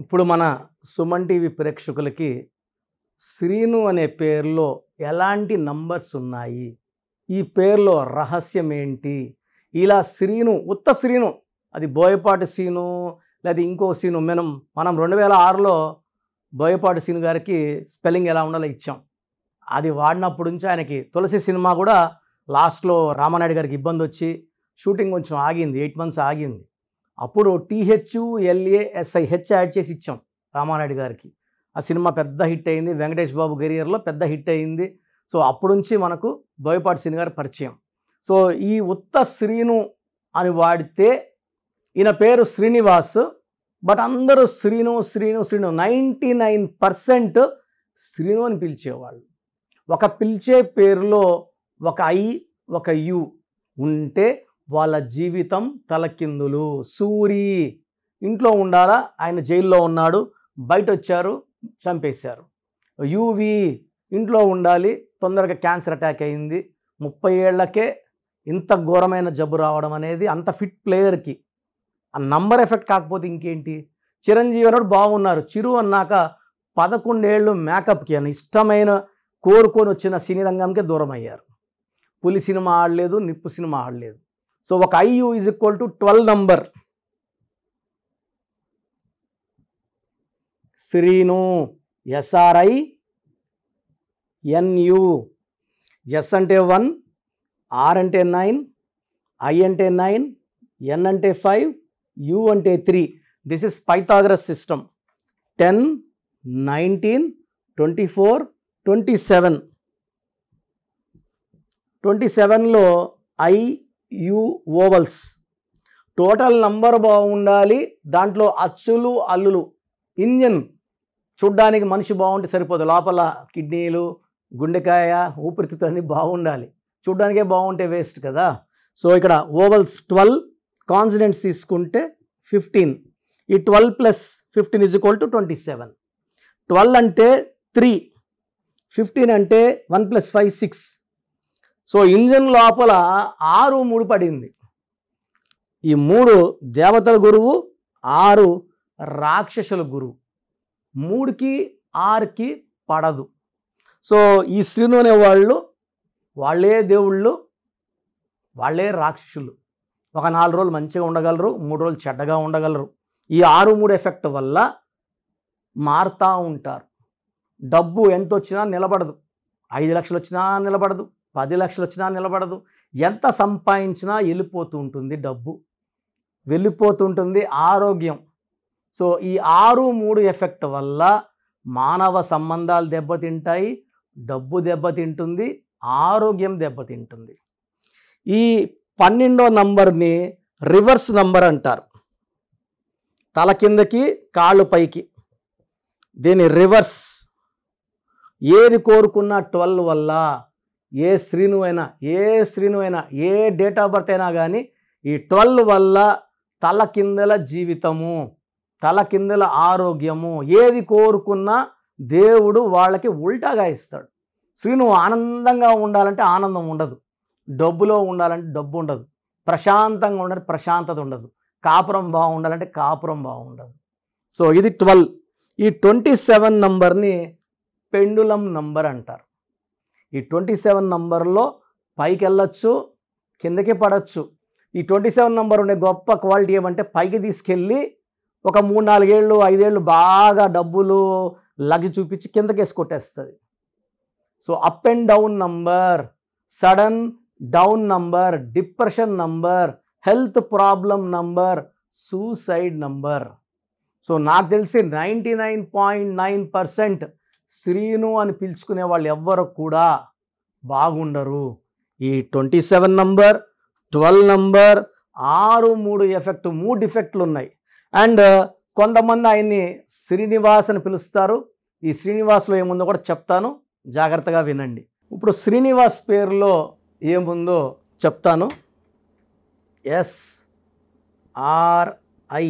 ఇప్పుడు మన సుమన్ టీవీ ప్రేక్షకులకి శ్రీను అనే పేర్లో ఎలాంటి నంబర్స్ ఉన్నాయి ఈ పేర్లో రహస్యం ఏంటి ఇలా శ్రీను ఉత్త శ్రీను అది బోయపాటి సీను లేదా ఇంకో సీను మనం మనం రెండు వేల ఆరులో బోయపాటి సీను గారికి స్పెల్లింగ్ ఎలా ఉండాలో ఇచ్చాం అది వాడినప్పటి నుంచి ఆయనకి తులసి సినిమా కూడా లాస్ట్లో రామానాయుడు గారికి ఇబ్బంది వచ్చి షూటింగ్ కొంచెం ఆగింది ఎయిట్ మంత్స్ ఆగింది అప్పుడు టీహెచ్యుఎల్ఏఎస్ఐ హెచ్ యాడ్ చేసి ఇచ్చాం రామారెడ్డి గారికి ఆ సినిమా పెద్ద హిట్ అయింది వెంకటేష్ బాబు కెరియర్లో పెద్ద హిట్ అయింది సో అప్పుడు నుంచి మనకు బోయపాటి సిని గారి పరిచయం సో ఈ ఉత్త శ్రీను అని వాడితే ఈయన పేరు శ్రీనివాస్ బట్ అందరూ Srinu Srinu Srinu ninety nine percent Srinu అని పిలిచేవాళ్ళు ఒక పిలిచే పేరులో ఒక ఐ ఒక యు ఉంటే వాళ్ళ జీవితం తలకిందులు సూరి ఇంట్లో ఉండాలా ఆయన జైల్లో ఉన్నాడు బయట వచ్చారు చంపేశారు యూవి ఇంట్లో ఉండాలి తొందరగా క్యాన్సర్ అటాక్ అయింది ముప్పై ఏళ్లకే ఇంత ఘోరమైన జబ్బు రావడం అనేది అంత ఫిట్ ప్లేయర్కి ఆ నంబర్ ఎఫెక్ట్ కాకపోతే ఇంకేంటి చిరంజీవి అన్నాడు బాగున్నారు చిరు అన్నాక పదకొండేళ్ళు మేకప్కి అని ఇష్టమైన కోరుకొని వచ్చిన సినీ రంగంకే దూరం అయ్యారు పులి సినిమా ఆడలేదు నిప్పు సినిమా ఆడలేదు సో ఒక IU is equal to twelve number Srinu SRI NU S అంటే వన్ ఆర్ అంటే నైన్ ఐ అంటే నైన్ ఎన్ అంటే ఫైవ్ యు అంటే three this is Pythagoras system ten nineteen twenty four twenty seven twenty సెవెన్లో I U vowels total number బాగుండాలి దాంట్లో అచ్చులు అల్లులు engine చూడ్డానికి మనిషి బాగుంటే సరిపోదు లోపల కిడ్నీలు గుండెకాయ ఊపిరితిత్తు అన్నీ బాగుండాలి చూడ్డానికే బాగుంటే వేస్ట్ కదా సో ఇక్కడ ఓవల్స్ ట్వెల్వ్ కాన్సిడెంట్స్ తీసుకుంటే ఫిఫ్టీన్ ఈ twelve plus fifteen is equal to twenty seven twelve అంటే త్రీ ఫిఫ్టీన్ అంటే one plus five six so ఇంజన్ లోపల ఆరు ముడిపడింది ఈ మూడు దేవతల గురువు ఆరు రాక్షసుల గురువు మూడుకి ఆరుకి పడదు సో ఈ శ్రీను అనేవాళ్ళు వాళ్ళే దేవుళ్ళు వాళ్ళే రాక్షసులు ఒక నాలుగు రోజులు మంచిగా ఉండగలరు మూడు రోజులు చెడ్డగా ఉండగలరు ఈ ఆరు మూడు ఎఫెక్ట్ వల్ల మారుతూ ఉంటారు డబ్బు ఎంత వచ్చినా నిలబడదు ఐదు లక్షలు వచ్చినా నిలబడదు పది లక్షలు వచ్చినా నిలబడదు ఎంత సంపాదించినా వెళ్ళిపోతూ ఉంటుంది డబ్బు వెళ్ళిపోతుంటుంది ఆరోగ్యం సో ఈ ఆరు మూడు ఎఫెక్ట్ వల్ల మానవ సంబంధాలు దెబ్బతింటాయి డబ్బు దెబ్బతింటుంది ఆరోగ్యం దెబ్బతింటుంది ఈ పన్నెండో నంబర్ని రివర్స్ నంబర్ అంటారు తల కిందకి కాళ్ళు పైకి దీని రివర్స్ ఏది కోరుకున్న ట్వెల్వ్ వల్ల ఏ శ్రీనువైనా ఏ అయినా ఏ డేట్ ఆఫ్ బర్త్ అయినా కానీ ఈ ట్వెల్వ్ వల్ల తల కిందల జీవితము తల కిందల ఆరోగ్యము ఏది కోరుకున్నా దేవుడు వాళ్ళకి ఉల్టాగా ఇస్తాడు శ్రీను ఆనందంగా ఉండాలంటే ఆనందం ఉండదు డబ్బులో ఉండాలంటే డబ్బు ఉండదు ప్రశాంతంగా ఉండాలంటే ప్రశాంతత ఉండదు కాపురం బాగుండాలంటే కాపురం బాగుండదు సో ఇది ట్వెల్వ్ ఈ ట్వంటీ సెవెన్ నంబర్ని పెండులం నంబర్ అంటారు ఈ ట్వంటీ సెవెన్ నంబర్లో పైకి వెళ్ళొచ్చు కిందకి పడచ్చు ఈ ట్వంటీ సెవెన్ నంబర్ ఉండే గొప్ప క్వాలిటీ ఏమంటే పైకి తీసుకెళ్ళి ఒక మూడు నాలుగేళ్ళు ఐదేళ్ళు బాగా డబ్బులు లగ్గి చూపించి కిందకి కొట్టేస్తుంది so up and down number sudden down number depression number health problem number suicide number so నాకు తెలిసి ninety nine point nine percent Srinu అని పిలుచుకునే వాళ్ళు ఎవ్వరు కూడా బాగుండరు ఈ twenty seven number twelve number ఆరు మూడు ఎఫెక్ట్ మూడు ఎఫెక్ట్లు ఉన్నాయి అండ్ కొంతమంది ఆయన్ని శ్రీనివాస్ అని పిలుస్తారు ఈ శ్రీనివాస్లో ఏముందో కూడా చెప్తాను జాగ్రత్తగా వినండి ఇప్పుడు శ్రీనివాస్ పేరులో ఏముందో చెప్తాను S R I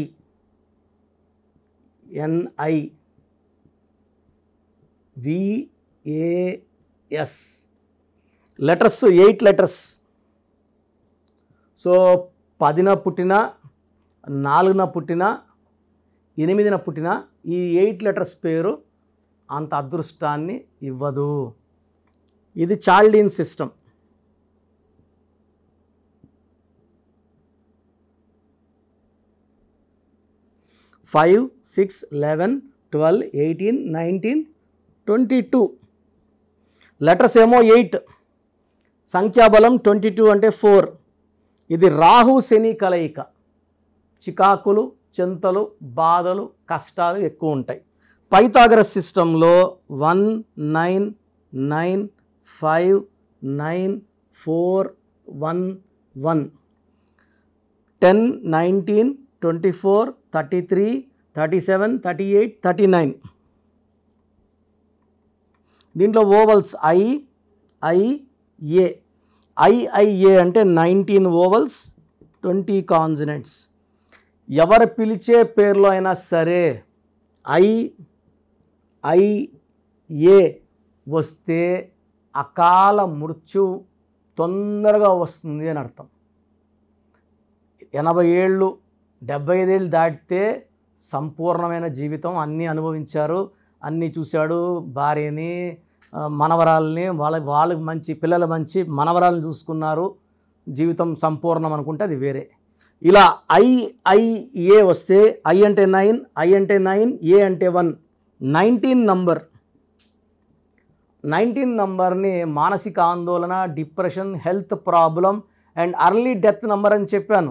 NI VAS letters eight letters so పదిన పుట్టిన నాలుగున పుట్టిన ఎనిమిదిన పుట్టిన ఈ ఎయిట్ లెటర్స్ పేరు అంత అదృష్టాన్ని ఇవ్వదు ఇది Chaldean system five six eleven twelve eighteen nineteen twenty two letters ఏమో ఎయిట్ సంఖ్యాబలం ట్వంటీ టూ అంటే ఫోర్ ఇది రాహు శని కలయిక చికాకులు చింతలు బాధలు కష్టాలు ఎక్కువ ఉంటాయి పైతాగ్రస్ సిస్టంలో one nine nine five nine four one one ten nineteen twenty four thirty three thirty seven thirty eight thirty nine దీంట్లో vowels I I A IIA అంటే నైన్టీన్ ఓవల్స్ ట్వంటీ కాన్జినెంట్స్ ఎవరు పిలిచే పేర్లో అయినా సరే ఐ ఐఏ వస్తే అకాల మృత్యు తొందరగా వస్తుంది అని అర్థం ఎనభై ఏళ్ళు డెబ్బై ఐదేళ్ళు దాటితే సంపూర్ణమైన జీవితం అన్నీ అనుభవించారు అన్నీ చూశాడు భార్యని మనవరాలని వాళ్ళ వాళ్ళకి మంచి పిల్లల మంచి మనవరాలని చూసుకున్నారు జీవితం సంపూర్ణం అనుకుంటే అది వేరే ఇలా ఐఐఏ వస్తే ఐ అంటే నైన్ ఐ అంటే నైన్ ఏ అంటే వన్ నైన్టీన్ నంబర్ నైన్టీన్ నంబర్ని మానసిక ఆందోళన depression health problem and early death number అని చెప్పాను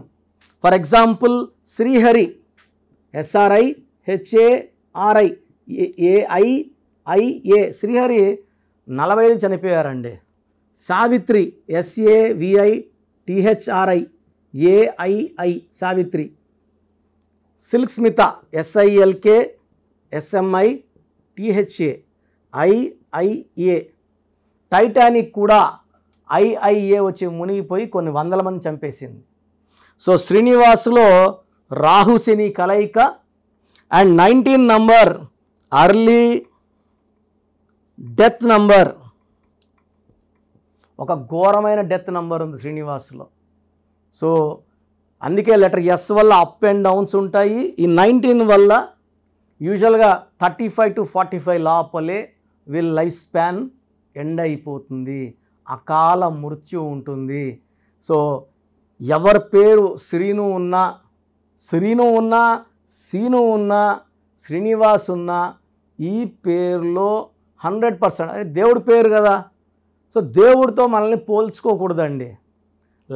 for example Srihari SRI HARI AIIA Srihari నలభై ఐదు చనిపోయారండి Savitri SAVI THRI AII Savitri Silk Smitha SILK SMI THA IIA Titanic కూడా ఐఐఏ వచ్చి మునిగిపోయి కొన్ని వందల మంది చంపేసింది సో శ్రీనివాసులో రాహు శని కలయిక and nineteen number early death number ఒక ఘోరమైన డెత్ నంబర్ ఉంది శ్రీనివాస్లో సో అందుకే లెటర్ ఎస్ వల్ల అప్ అండ్ డౌన్స్ ఉంటాయి ఈ నైన్టీన్ వల్ల యూజువల్గా thirty five to forty five లోపలే విల్ లైఫ్ స్పాన్ ఎండ్ అయిపోతుంది అకాల మృత్యు ఉంటుంది సో ఎవరి పేరు శ్రీను ఉన్నా శ్రీను ఉన్నా శ్రీను ఉన్నా శ్రీనివాస్ ఉన్నా ఈ పేరులో హండ్రెడ్ పర్సెంట్ అది దేవుడి పేరు కదా సో దేవుడితో మనల్ని పోల్చుకోకూడదండి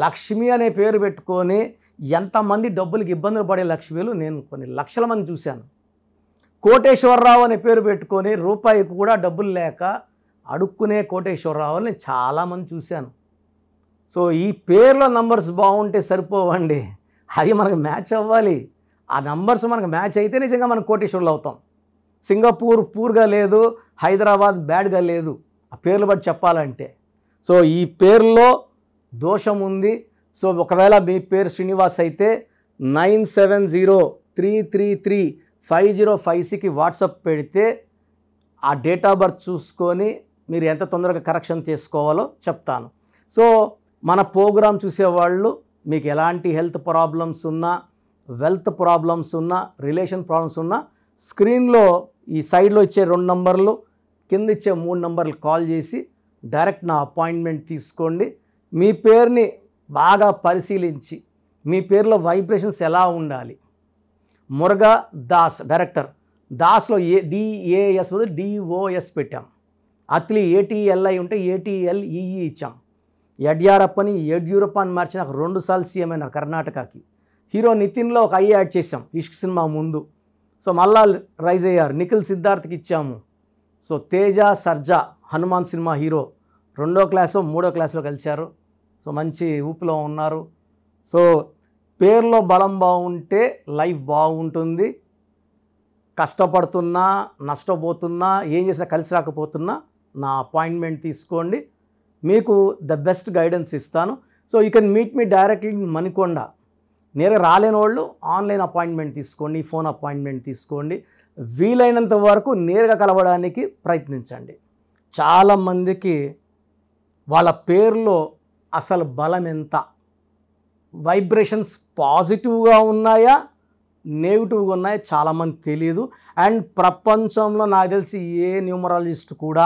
లక్ష్మి అనే పేరు పెట్టుకొని ఎంతమంది డబ్బులకి ఇబ్బందులు పడే లక్ష్మీలు నేను కొన్ని లక్షల మంది చూశాను కోటేశ్వరరావు అనే పేరు పెట్టుకొని రూపాయికి కూడా డబ్బులు లేక అడుక్కునే కోటేశ్వరరావు అని చాలామంది చూశాను సో ఈ పేర్ల నంబర్స్ బాగుంటే సరిపోవండి అది మనకు మ్యాచ్ అవ్వాలి ఆ నంబర్స్ మనకు మ్యాచ్ అయితే నిజంగా మనం కోటేశ్వరులు అవుతాం సింగపూర్ పూర్గా లేదు హైదరాబాద్ బ్యాడ్గా లేదు ఆ పేర్లు బట్టి చెప్పాలంటే సో ఈ పేర్లో దోషం ఉంది సో ఒకవేళ మీ పేరు శ్రీనివాస్ అయితే nine seven zero three three three five zero five సికి వాట్సాప్ పెడితే ఆ డేట్ ఆఫ్ బర్త్ చూసుకొని మీరు ఎంత తొందరగా కరెక్షన్ చేసుకోవాలో చెప్తాను సో మన ప్రోగ్రాం చూసేవాళ్ళు మీకు ఎలాంటి హెల్త్ ప్రాబ్లమ్స్ ఉన్నా వెల్త్ ప్రాబ్లమ్స్ ఉన్నా రిలేషన్ ప్రాబ్లమ్స్ ఉన్నా స్క్రీన్లో ఈ సైడ్లో ఇచ్చే రెండు నంబర్లు కింద ఇచ్చే మూడు నంబర్లు కాల్ చేసి డైరెక్ట్ నా అపాయింట్మెంట్ తీసుకోండి మీ పేరుని బాగా పరిశీలించి మీ పేరులో వైబ్రేషన్స్ ఎలా ఉండాలి మురగా దాస్ డైరెక్టర్ దాస్లో ఏ డిఏఎస్ బదులు డిఓఎస్ పెట్టాం అత్లి ఏటీఎల్ఐ ఉంటే ఏటీఎల్ఈఈ ఇచ్చాం యడ్యూరప్పని యడ్యూరప్ప అని మార్చి నాకు సార్లు సీఎం అయినారు కర్ణాటకకి హీరో నితిన్లో ఒక ఐ యాడ్ చేసాం ఇష్క్ సినిమా ముందు సో మళ్ళా రైజ్ అయ్యారు నిఖిల్ సిద్ధార్థ్కి ఇచ్చాము సో తేజ సర్జా హనుమాన్ సినిమా హీరో రెండో క్లాసు మూడో క్లాసులో కలిశారు సో మంచి ఊపులో ఉన్నారు సో పేర్లో బలం బాగుంటే లైఫ్ బాగుంటుంది కష్టపడుతున్నా నష్టపోతున్నా ఏం చేసినా కలిసి రాకపోతున్నా నా అపాయింట్మెంట్ తీసుకోండి మీకు ద బెస్ట్ గైడెన్స్ ఇస్తాను so you can meet me directly Manikonda నేరుగా రాలేని వాళ్ళు ఆన్లైన్ అపాయింట్మెంట్ తీసుకోండి ఫోన్ అపాయింట్మెంట్ తీసుకోండి వీలైనంత వరకు నేరుగా కలవడానికి ప్రయత్నించండి చాలామందికి వాళ్ళ పేరులో అసలు బలం ఎంత వైబ్రేషన్స్ పాజిటివ్గా ఉన్నాయా నెగిటివ్గా ఉన్నాయా చాలామంది తెలియదు అండ్ ప్రపంచంలో నాకు తెలిసి ఏ న్యూమరాలజిస్ట్ కూడా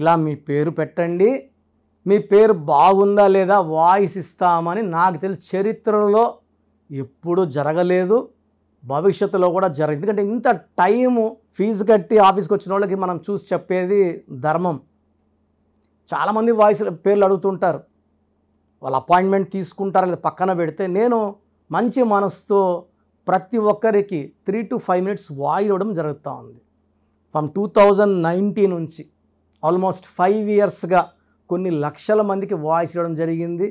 ఇలా మీ పేరు పెట్టండి మీ పేరు బాగుందా లేదా వాయిస్ ఇస్తామని నాకు తెలిసి చరిత్రలో ఎప్పుడూ జరగలేదు భవిష్యత్తులో కూడా జరగదు ఎందుకంటే ఇంత టైము ఫీజు కట్టి ఆఫీస్కి వచ్చిన వాళ్ళకి మనం చూసి చెప్పేది ధర్మం చాలామంది వాయిస్ పేర్లు అడుగుతుంటారు వాళ్ళు అపాయింట్మెంట్ తీసుకుంటారు లేదా పక్కన పెడితే నేను మంచి మనసుతో ప్రతి ఒక్కరికి త్రీ టు ఫైవ్ మినిట్స్ వాయి ఇవ్వడం జరుగుతూ ఉంది ఫ్రమ్ టూ థౌజండ్ నైన్టీ నుంచి ఆల్మోస్ట్ ఫైవ్ ఇయర్స్గా కొన్ని లక్షల మందికి వాయిస్ ఇవ్వడం జరిగింది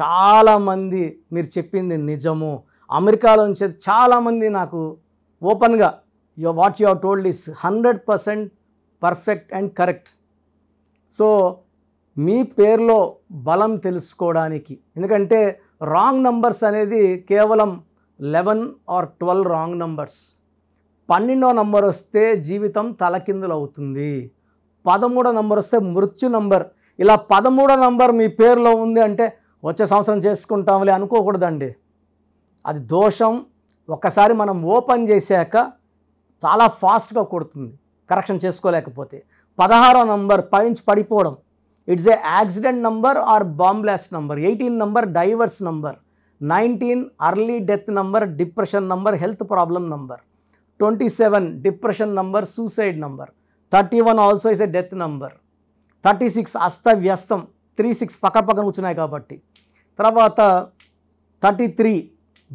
చాలామంది మీరు చెప్పింది నిజము అమెరికాలో నుంచి చాలామంది నాకు ఓపెన్గా you what you're told is hundred percent perfect and correct so మీ పేరులో బలం తెలుసుకోవడానికి ఎందుకంటే రాంగ్ నంబర్స్ అనేది కేవలం eleven or twelve wrong numbers పన్నెండో నంబర్ వస్తే జీవితం తలకిందులు అవుతుంది పదమూడో నంబర్ వస్తే మృత్యు నంబర్ ఇలా పదమూడో నంబర్ మీ పేరులో ఉంది అంటే వచ్చే సంవత్సరం చేసుకుంటాంలే అనుకోకూడదండి అది దోషం ఒక్కసారి మనం ఓపెన్ చేశాక చాలా ఫాస్ట్గా కొడుతుంది కరెక్షన్ చేసుకోలేకపోతే పదహారో నంబర్ పైంచి పడిపోవడం it's a accident number or bomb blast number eighteen number divorce number nineteen early death number depression number health problem number twenty seven depression number suicide number thirty one also is a death number thirty six అస్తవ్యస్తం three six పక్క పక్కన కూర్చున్నాయి కాబట్టి తర్వాత thirty three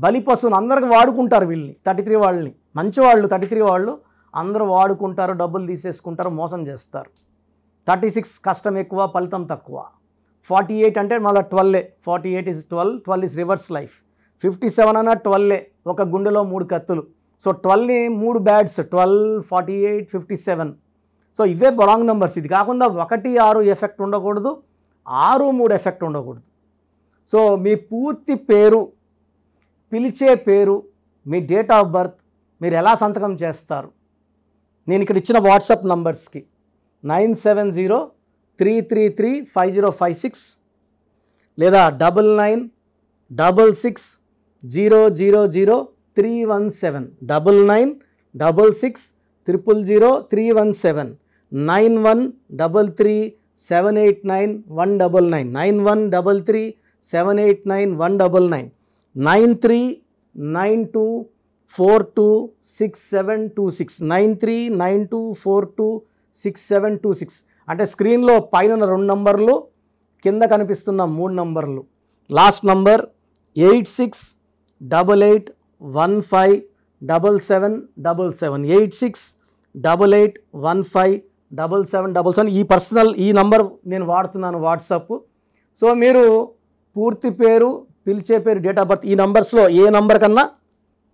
బలిపశువులు అందరికి వాడుకుంటారు వీళ్ళని thirty three వాళ్ళని మంచివాళ్ళు థర్టీ త్రీ వాళ్ళు అందరూ వాడుకుంటారు డబ్బులు తీసేసుకుంటారు మోసం చేస్తారు థర్టీ సిక్స్ కష్టం ఎక్కువ ఫలితం తక్కువ ఫార్టీ ఎయిట్ అంటే మళ్ళీ ట్వెల్వే forty eight is twelve twelve is reverse life fifty seven అన్న ట్వెల్వే ఒక గుండెలో మూడు కత్తులు సో ట్వెల్వ్ని మూడు bads twelve forty eight fifty seven so ఇవే రాంగ్ నెంబర్స్ ఇది కాకుండా ఒకటి ఆరు ఎఫెక్ట్ ఉండకూడదు ఆరు మూడు ఎఫెక్ట్ ఉండకూడదు సో మీ పూర్తి పేరు పిలిచే పేరు మీ డేట్ ఆఫ్ బర్త్ మీరు ఎలా సంతకం చేస్తారు నేను ఇక్కడ ఇచ్చిన వాట్సాప్ నంబర్స్కి nine seven zero three three three five zero five six లేదా double nine double six zero zero zero three one seven double nine double six triple zero three one seven nine one double three seven eight nine one double nine nine one double three seven eight nine one double nine nine three nine two four two six seven two six nine three nine two four two six seven two six అంటే స్క్రీన్లో పైన ఉన్న రెండు నంబర్లు కింద కనిపిస్తున్న మూడు నంబర్లు last number eight six double eight one five double seven double seven eight six double eight one five double seven double seven ఈ పర్సనల్ ఈ నంబర్ నేను వాడుతున్నాను వాట్సాప్ సో మీరు పూర్తి పేరు పిలిచే పేరు డేట్ ఆఫ్ బర్త్ ఈ నంబర్స్లో ఏ నంబర్ కన్నా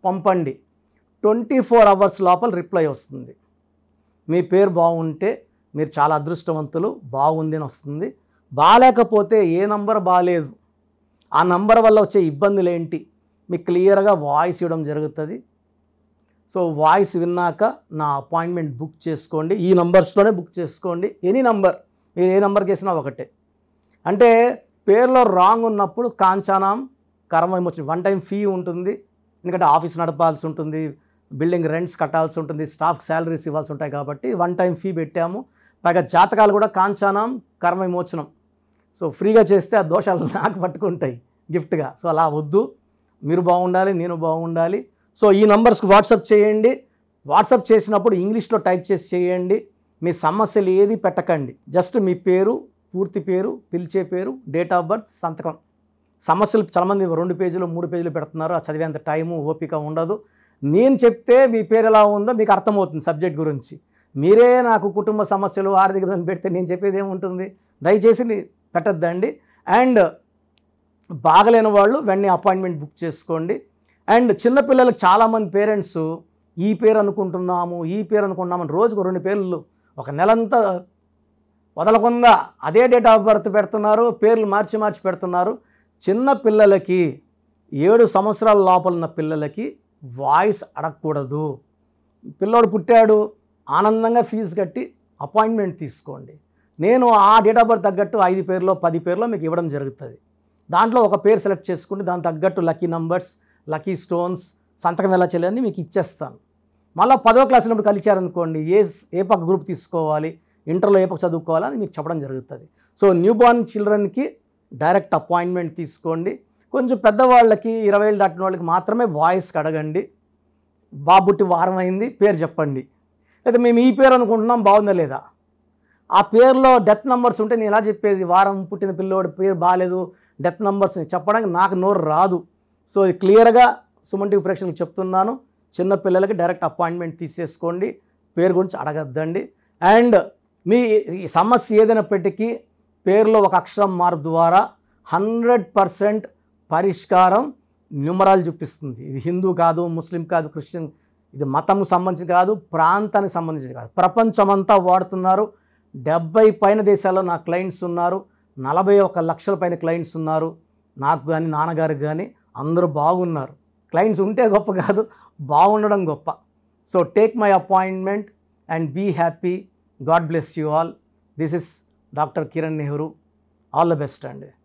పంపండి ట్వంటీ ఫోర్ అవర్స్ లోపల రిప్లై వస్తుంది మీ పేరు బాగుంటే మీరు చాలా అదృష్టవంతులు బాగుంది అని వస్తుంది బాగాలేకపోతే ఏ నంబర్ బాగాలేదు ఆ నంబర్ వల్ల వచ్చే ఇబ్బందులు ఏంటి మీకు క్లియర్గా వాయిస్ ఇవ్వడం జరుగుతుంది సో వాయిస్ విన్నాక నా అపాయింట్మెంట్ బుక్ చేసుకోండి ఈ నంబర్స్లోనే బుక్ చేసుకోండి ఎనీ నంబర్ మీరు ఏ నంబర్కి వేసినా ఒకటే అంటే పేర్లో రాంగ్ ఉన్నప్పుడు కాంచానాం కర్మ వచ్చి వన్ టైం ఫీ ఉంటుంది ఎందుకంటే ఆఫీస్ నడపాల్సి ఉంటుంది బిల్డింగ్ రెంట్స్ కట్టాల్సి ఉంటుంది స్టాఫ్ శాలరీస్ ఇవ్వాల్సి ఉంటాయి కాబట్టి వన్ టైం ఫీ పెట్టాము పైగా జాతకాలు కూడా కాంచానాం కర్మ విమోచనం సో ఫ్రీగా చేస్తే ఆ దోషాలు నాకు పట్టుకుంటాయి గిఫ్ట్గా సో అలా వద్దు మీరు బాగుండాలి నేను బాగుండాలి సో ఈ నంబర్స్కి వాట్సాప్ చేయండి వాట్సాప్ చేసినప్పుడు ఇంగ్లీష్లో టైప్ చేసి చేయండి మీ సమస్యలు ఏది పెట్టకండి జస్ట్ మీ పేరు పూర్తి పేరు పిలిచే పేరు డేట్ ఆఫ్ బర్త్ సంతకం సమస్యలు చాలామంది రెండు పేజీలు మూడు పేజీలు పెడుతున్నారు ఆ చదివేంత టైము ఓపిక ఉండదు నేను చెప్తే మీ పేరు ఎలా ఉందో మీకు అర్థమవుతుంది సబ్జెక్ట్ గురించి మీరే నాకు కుటుంబ సమస్యలు ఆర్థిక పెడితే నేను చెప్పేది ఏముంటుంది దయచేసి పెట్టద్దండి అండ్ బాగలేని వాళ్ళు వెంటనే అపాయింట్మెంట్ బుక్ చేసుకోండి అండ్ చిన్నపిల్లలకు చాలామంది పేరెంట్స్ ఈ పేరు అనుకుంటున్నాము ఈ పేరు అనుకుంటున్నామని రోజుకు రెండు పేర్లు ఒక నెలంతా వదలకుండా అదే డేట్ ఆఫ్ బర్త్ పెడుతున్నారు పేర్లు మార్చి మార్చి పెడుతున్నారు చిన్న పిల్లలకి ఏడు సంవత్సరాల లోపల ఉన్న పిల్లలకి వాయిస్ అడగకూడదు పిల్లోడు పుట్టాడు ఆనందంగా ఫీజు కట్టి అపాయింట్మెంట్ తీసుకోండి నేను ఆ డేట్ ఆఫ్ బర్త్ తగ్గట్టు ఐదు పేర్లో పది పేర్లో మీకు ఇవ్వడం జరుగుతుంది దాంట్లో ఒక పేరు సెలెక్ట్ చేసుకుని దానికి తగ్గట్టు లక్కీ నంబర్స్ లక్కీ స్టోన్స్ సంతకం ఎలా చేయాలని మీకు ఇచ్చేస్తాను మళ్ళీ పదో క్లాసులో ఉన్నప్పుడు కలిచారనుకోండి ఏ ఏ పక్క గ్రూప్ తీసుకోవాలి ఇంటర్లో ఏ పక్క చదువుకోవాలని మీకు చెప్పడం జరుగుతుంది సో న్యూ బార్న్ చిల్డ్రన్కి డైరెక్ట్ అపాయింట్మెంట్ తీసుకోండి కొంచెం పెద్దవాళ్ళకి ఇరవై ఏళ్ళు దాటిన వాళ్ళకి మాత్రమే వాయిస్ అడగండి బాబుట్టి వారం అయింది పేరు చెప్పండి అయితే మేము ఈ పేరు అనుకుంటున్నాం బాగుందా లేదా ఆ పేరులో డెత్ నెంబర్స్ ఉంటే నేను ఎలా చెప్పేది వారం పుట్టిన పిల్లోడి పేరు బాగాలేదు డెత్ నెంబర్స్ చెప్పడానికి నాకు నోరు రాదు సో ఇది క్లియర్గా సుమంటి ప్రేక్షకులు ప్రేక్షకులకు చెప్తున్నాను చిన్న పిల్లలకి డైరెక్ట్ అపాయింట్మెంట్ తీసేసుకోండి పేరు గురించి అడగద్దండి అండ్ మీ సమస్య ఏదైనప్పటికీ పేరులో ఒక అక్షరం మార్పు ద్వారా హండ్రెడ్ పర్సెంట్ పరిష్కారం న్యూమరాలు చూపిస్తుంది ఇది హిందూ కాదు ముస్లిం కాదు క్రిస్టియన్ ఇది మతం సంబంధించింది కాదు ప్రాంతానికి సంబంధించింది కాదు ప్రపంచమంతా వాడుతున్నారు డెబ్బై పైన దేశాల్లో నా క్లయింట్స్ ఉన్నారు నలభై ఒక లక్షల పైన క్లయింట్స్ ఉన్నారు నాకు కానీ నాన్నగారికి కానీ అందరూ బాగున్నారు క్లయింట్స్ ఉంటే గొప్ప కాదు బాగుండడం గొప్ప so take my appointment and be happy God bless you all this is doctor Kiran Nehru all the best అండి